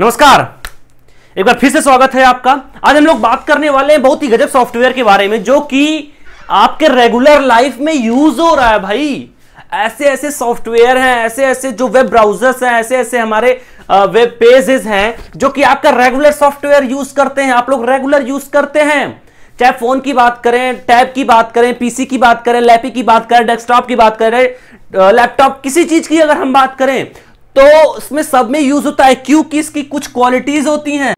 नमस्कार एक बार फिर से स्वागत है आपका आज हम लोग बात करने वाले हैं बहुत ही गजब सॉफ्टवेयर के बारे में जो कि आपके रेगुलर लाइफ में यूज हो रहा है भाई ऐसे ऐसे सॉफ्टवेयर हैं ऐसे ऐसे जो वेब ब्राउजर्स हैं ऐसे ऐसे हमारे वेब पेजेस हैं जो कि आपका रेगुलर सॉफ्टवेयर यूज करते हैं आप लोग रेगुलर यूज करते हैं चाहे फोन की बात करें टैब की बात करें पीसी की बात करें लैपी की बात करें डेस्कटॉप की बात करें लैपटॉप किसी चीज की अगर हम बात करें तो इसमें सब में यूज होता है क्योंकि इसकी कुछ क्वालिटीज होती हैं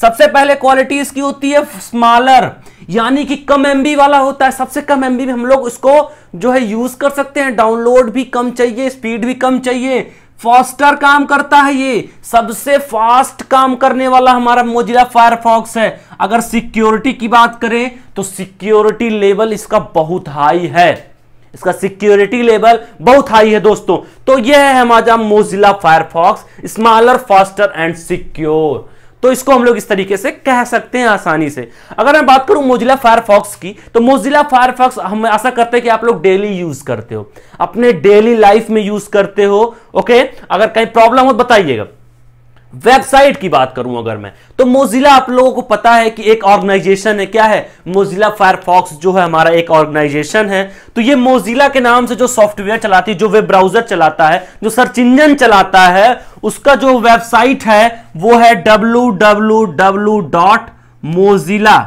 सबसे पहले क्वालिटी इसकी होती है स्मॉलर यानी कि कम एमबी वाला होता है सबसे कम एमबी में हम लोग इसको जो है यूज कर सकते हैं डाउनलोड भी कम चाहिए स्पीड भी कम चाहिए फॉस्टर काम करता है ये सबसे फास्ट काम करने वाला हमारा मोजिला फायरफॉक्स है अगर सिक्योरिटी की बात करें तो सिक्योरिटी लेवल इसका बहुत हाई है इसका सिक्योरिटी लेवल बहुत हाई है दोस्तों तो यह है हमारा Mozilla Firefox smaller faster and secure तो इसको हम लोग इस तरीके से कह सकते हैं आसानी से अगर मैं बात करूं मोजिला फायरफॉक्स की तो मोजिला फायरफॉक्स हम ऐसा करते हैं कि आप लोग डेली यूज करते हो अपने डेली लाइफ में यूज करते हो ओके अगर कहीं प्रॉब्लम हो तो बताइएगा वेबसाइट की बात करूं अगर मैं तो मोजिला आप लोगों को पता है कि एक ऑर्गेनाइजेशन है क्या है मोजिला फायरफॉक्स जो है हमारा एक ऑर्गेनाइजेशन है तो ये मोजिला के नाम से जो सॉफ्टवेयर चलाती है जो वेब ब्राउजर चलाता है जो सर्च इंजन चलाता है उसका जो वेबसाइट है वो है W W W dot Mozilla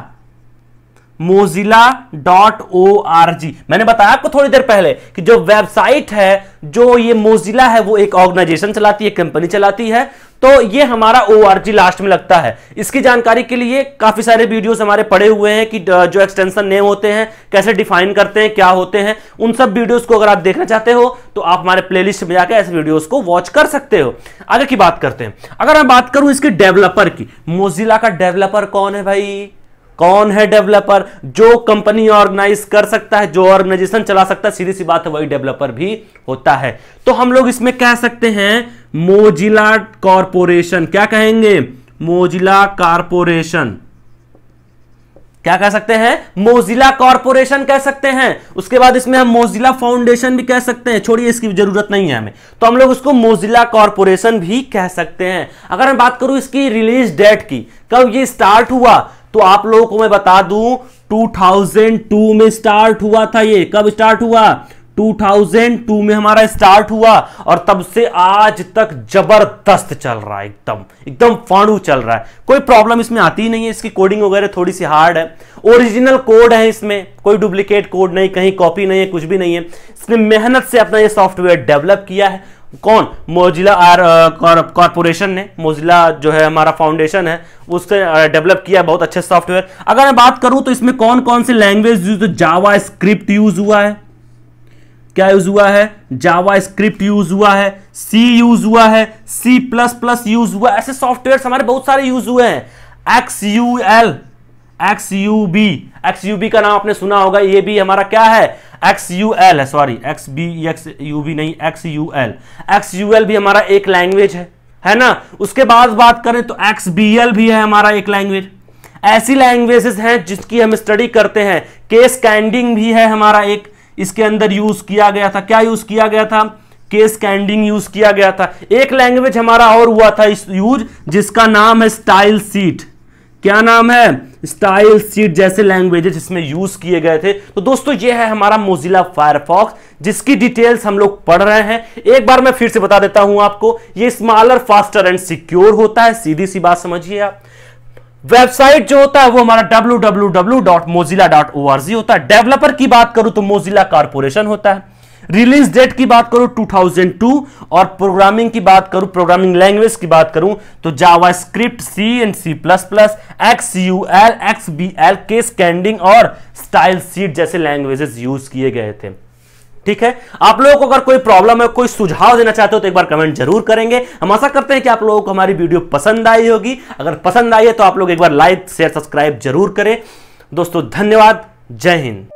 Mozilla dot O R G मैंने बताया आपको थोड़ी देर पहले कि जो वेबसाइट है जो ये मोजिला है वो एक ऑर्गेनाइजेशन चलाती है कंपनी चलाती है तो ये हमारा ओ लास्ट में लगता है इसकी जानकारी के लिए काफी सारे वीडियोस हमारे पड़े हुए हैं कि जो एक्सटेंशन नेम होते हैं कैसे डिफाइन करते हैं क्या होते हैं उन सब वीडियोस को अगर आप देखना चाहते हो तो आप हमारे प्लेलिस्ट में जाकर ऐसे वीडियोस को वॉच कर सकते हो आगे की बात करते हैं अगर मैं बात करूं इसके डेवलपर की मोजिला का डेवलपर कौन है भाई कौन है डेवलपर जो कंपनी ऑर्गेनाइज कर सकता है जो ऑर्गेनाइजेशन चला सकता है सीधी सी बात है वही डेवलपर भी होता है तो हम लोग इसमें कह सकते हैं मोजिला कॉरपोरेशन क्या कहेंगे मोजिला कॉरपोरेशन क्या कह सकते हैं मोजिला कॉरपोरेशन कह सकते हैं उसके बाद इसमें हम मोजिला फाउंडेशन भी कह सकते हैं छोड़िए इसकी जरूरत नहीं है हमें तो हम लोग उसको मोजिला कॉरपोरेशन भी कह सकते हैं अगर मैं बात करूं इसकी रिलीज डेट की कब ये स्टार्ट हुआ तो आप लोगों को मैं बता दू 2002 में स्टार्ट हुआ था ये कब स्टार्ट हुआ 2002 में हमारा स्टार्ट हुआ और तब से आज तक जबरदस्त चल रहा है एकदम एकदम फाड़ू चल रहा है कोई प्रॉब्लम इसमें आती नहीं है इसकी कोडिंग वगैरह थोड़ी सी हार्ड है ओरिजिनल कोड है इसमें कोई डुप्लीकेट कोड नहीं कहीं कॉपी नहीं है कुछ भी नहीं है इसने मेहनत से अपना ये सॉफ्टवेयर डेवलप किया है कौन मोजिला आर कॉरपोरेशन ने मोजिला जो है हमारा फाउंडेशन है उसने डेवलप किया बहुत अच्छे सॉफ्टवेयर अगर मैं बात करूं तो इसमें कौन कौन से लैंग्वेज यूज तो जावा स्क्रिप्ट यूज हुआ है क्या यूज हुआ है जावा स्क्रिप्ट यूज हुआ है सी यूज हुआ है सी प्लस प्लस यूज हुआ ऐसे सॉफ्टवेयर हमारे बहुत सारे यूज हुए हैं X U L X U B X U B का नाम आपने सुना होगा ये भी हमारा क्या है एक्स यू एल है sorry X B X U B नहीं X U L X U L भी हमारा एक लैंग्वेज है है ना उसके बाद बात करें तो एक्स बी एल भी है हमारा एक लैंग्वेज ऐसी लैंग्वेजेस हैं जिसकी हम स्टडी करते हैं केस कैंडिंग भी है हमारा एक इसके अंदर यूज किया गया था क्या यूज किया गया था केस कैंडिंग यूज किया गया था एक लैंग्वेज हमारा और हुआ था इस यूज जिसका नाम है स्टाइल सीट क्या नाम है स्टाइल सीट जैसे लैंग्वेजेस इसमें यूज किए गए थे तो दोस्तों ये है हमारा मोजिला फायरफॉक्स जिसकी डिटेल्स हम लोग पढ़ रहे हैं एक बार मैं फिर से बता देता हूं आपको ये स्मॉलर फास्टर एंड सिक्योर होता है सीधी सी बात समझिए आप वेबसाइट जो होता है वो हमारा www.mozilla.org होता है डेवलपर की बात करूं तो मोजिला कारपोरेशन होता है रिलीज डेट की बात करूं 2002 और प्रोग्रामिंग की बात करूं प्रोग्रामिंग लैंग्वेज की बात करूं तो JavaScript C and C plus plus X U L X B L के स्कैंडिंग और स्टाइल सीट जैसे लैंग्वेजेस यूज किए गए थे ठीक है आप लोगों को अगर कोई प्रॉब्लम है कोई सुझाव देना चाहते हो तो एक बार कमेंट जरूर करेंगे हम आशा करते हैं कि आप लोगों को हमारी वीडियो पसंद आई होगी अगर पसंद आई है तो आप लोग एक बार लाइक शेयर सब्सक्राइब जरूर करें दोस्तों धन्यवाद जय हिंद